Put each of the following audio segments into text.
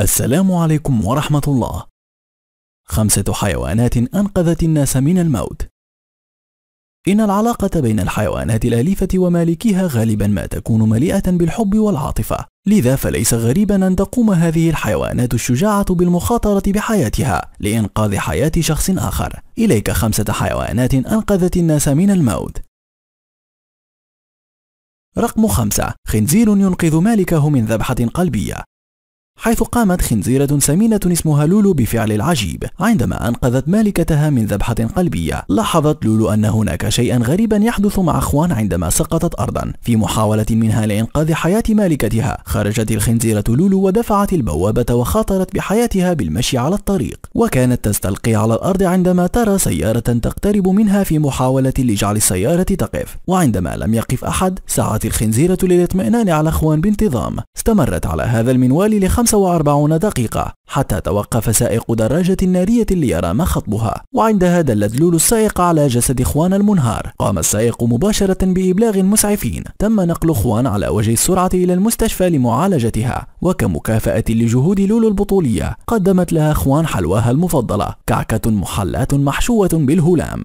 السلام عليكم ورحمة الله خمسة حيوانات أنقذت الناس من الموت إن العلاقة بين الحيوانات الأليفة ومالكها غالبا ما تكون مليئة بالحب والعاطفة لذا فليس غريبا أن تقوم هذه الحيوانات الشجاعة بالمخاطرة بحياتها لإنقاذ حياة شخص آخر إليك خمسة حيوانات أنقذت الناس من الموت رقم خمسة خنزير ينقذ مالكه من ذبحة قلبية حيث قامت خنزيرة سمينة اسمها لولو بفعل العجيب عندما أنقذت مالكتها من ذبحة قلبية لاحظت لولو أن هناك شيئا غريبا يحدث مع أخوان عندما سقطت أرضا في محاولة منها لإنقاذ حياة مالكتها خرجت الخنزيرة لولو ودفعت البوابة وخاطرت بحياتها بالمشي على الطريق وكانت تستلقي على الأرض عندما ترى سيارة تقترب منها في محاولة لجعل السيارة تقف وعندما لم يقف أحد سعت الخنزيرة للاطمئنان على أخوان بانتظام استمرت على هذا المنوال لخمس 45 دقيقة حتى توقف سائق دراجة نارية ليرى ما خطبها وعندها دلت لول السائق على جسد خوان المنهار قام السائق مباشرة بإبلاغ المسعفين تم نقل خوان على وجه السرعة إلى المستشفى لمعالجتها وكمكافأة لجهود لولو البطولية قدمت لها خوان حلواها المفضلة كعكة محلاة محشوة بالهلام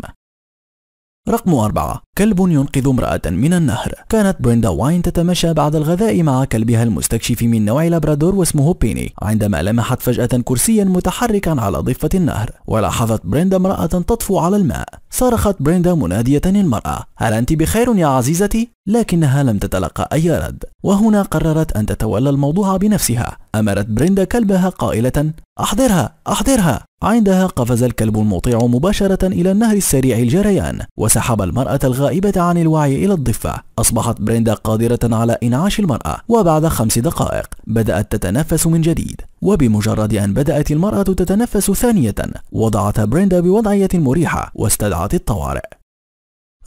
رقم أربعة كلب ينقذ امرأة من النهر كانت بريندا واين تتمشى بعد الغذاء مع كلبها المستكشف من نوع لابرادور واسمه بيني عندما لمحت فجأة كرسيا متحركا على ضفة النهر ولاحظت بريندا امرأة تطفو على الماء صرخت بريندا منادية المرأة هل أنت بخير يا عزيزتي؟ لكنها لم تتلقى أي رد وهنا قررت أن تتولى الموضوع بنفسها أمرت بريندا كلبها قائلة أحضرها أحضرها عندها قفز الكلب المطيع مباشرة إلى النهر السريع الجريان وسحب المرأة الغائبة عن الوعي إلى الضفة أصبحت بريندا قادرة على إنعاش المرأة وبعد خمس دقائق بدأت تتنفس من جديد وبمجرد أن بدأت المرأة تتنفس ثانية وضعت بريندا بوضعية مريحة واستدعت الطوارئ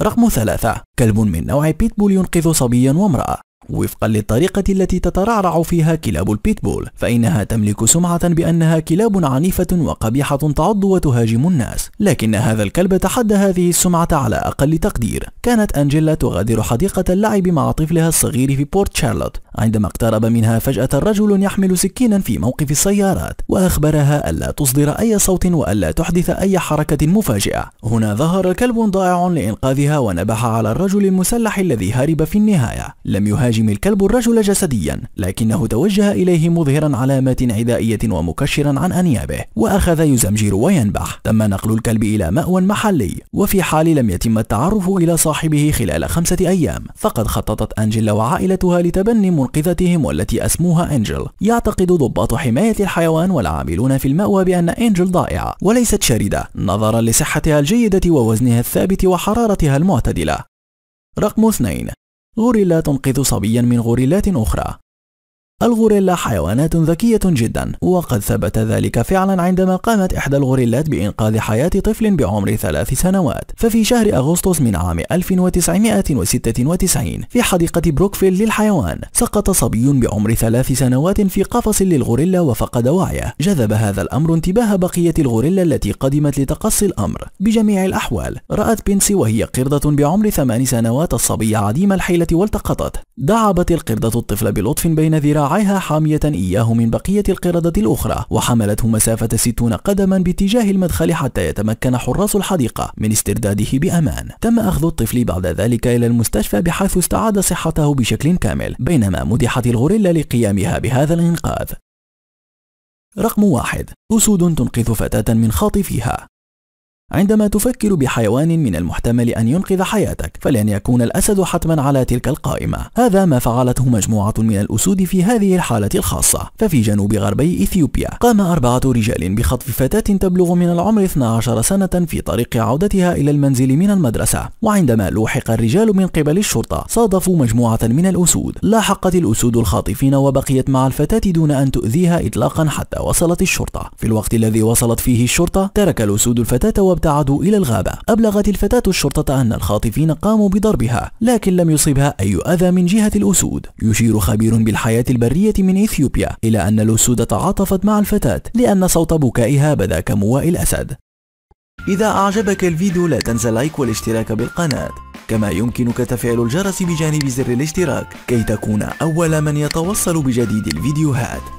رقم ثلاثة كلب من نوع بيتبول ينقذ صبيا وامرأة وفقا للطريقة التي تترعرع فيها كلاب البيتبول فإنها تملك سمعة بأنها كلاب عنيفة وقبيحة تعض وتهاجم الناس لكن هذا الكلب تحدى هذه السمعة على أقل تقدير كانت أنجيلا تغادر حديقة اللعب مع طفلها الصغير في بورت شارلوت عندما اقترب منها فجأة رجل يحمل سكينا في موقف السيارات وأخبرها ألا تصدر أي صوت وألا تحدث أي حركة مفاجئة هنا ظهر كلب ضائع لإنقاذها ونبح على الرجل المسلح الذي هرب في النهاية لم يهاجم يهاجم الكلب الرجل جسديا لكنه توجه إليه مظهرا علامات عدائية ومكشرا عن أنيابه وأخذ يزمجر وينبح تم نقل الكلب إلى مأوى محلي وفي حال لم يتم التعرف إلى صاحبه خلال خمسة أيام فقد خططت أنجيلا وعائلتها لتبني منقذتهم والتي أسموها أنجل يعتقد ضباط حماية الحيوان والعاملون في المأوى بأن أنجل ضائعة وليست شاردة نظرا لصحتها الجيدة ووزنها الثابت وحرارتها المعتدلة رقم 2 غوريلا تنقذ صبيا من غوريلات أخرى الغوريلا حيوانات ذكية جدا وقد ثبت ذلك فعلا عندما قامت إحدى الغوريلات بإنقاذ حياة طفل بعمر ثلاث سنوات ففي شهر أغسطس من عام 1996 في حديقة بروكفيل للحيوان سقط صبي بعمر ثلاث سنوات في قفص للغوريلا وفقد وعيه جذب هذا الأمر انتباه بقية الغوريلا التي قدمت لتقصي الأمر بجميع الأحوال رأت بينسي وهي قردة بعمر ثمان سنوات الصبي عديم الحيلة والتقطته دعبت القردة الطفل بلطف بين ذراعيه ذراعيها حامية إياه من بقية القردة الأخرى وحملته مسافة 60 قدما باتجاه المدخل حتى يتمكن حراس الحديقة من استرداده بأمان تم أخذ الطفل بعد ذلك إلى المستشفى بحيث استعاد صحته بشكل كامل بينما مدحت الغوريلا لقيامها بهذا الإنقاذ رقم واحد أسود تنقذ فتاة من خاطفها عندما تفكر بحيوان من المحتمل أن ينقذ حياتك فلن يكون الأسد حتما على تلك القائمة هذا ما فعلته مجموعة من الأسود في هذه الحالة الخاصة ففي جنوب غربي إثيوبيا قام أربعة رجال بخطف فتاة تبلغ من العمر 12 سنة في طريق عودتها إلى المنزل من المدرسة وعندما لوحق الرجال من قبل الشرطة صادفوا مجموعة من الأسود لاحقت الأسود الخاطفين وبقيت مع الفتاة دون أن تؤذيها إطلاقا حتى وصلت الشرطة في الوقت الذي وصلت فيه الشرطة ترك الأسود الفتاة وابتعدوا إلى الغابة أبلغت الفتاة الشرطة أن الخاطفين قاموا بضربها لكن لم يصبها أي أذى من جهة الأسود يشير خبير بالحياة البرية من إثيوبيا إلى أن الأسود تعاطفت مع الفتاة لأن صوت بكائها بدا كمواء الأسد إذا أعجبك الفيديو لا تنسى لايك والاشتراك بالقناة كما يمكنك تفعيل الجرس بجانب زر الاشتراك كي تكون أول من يتوصل بجديد الفيديوهات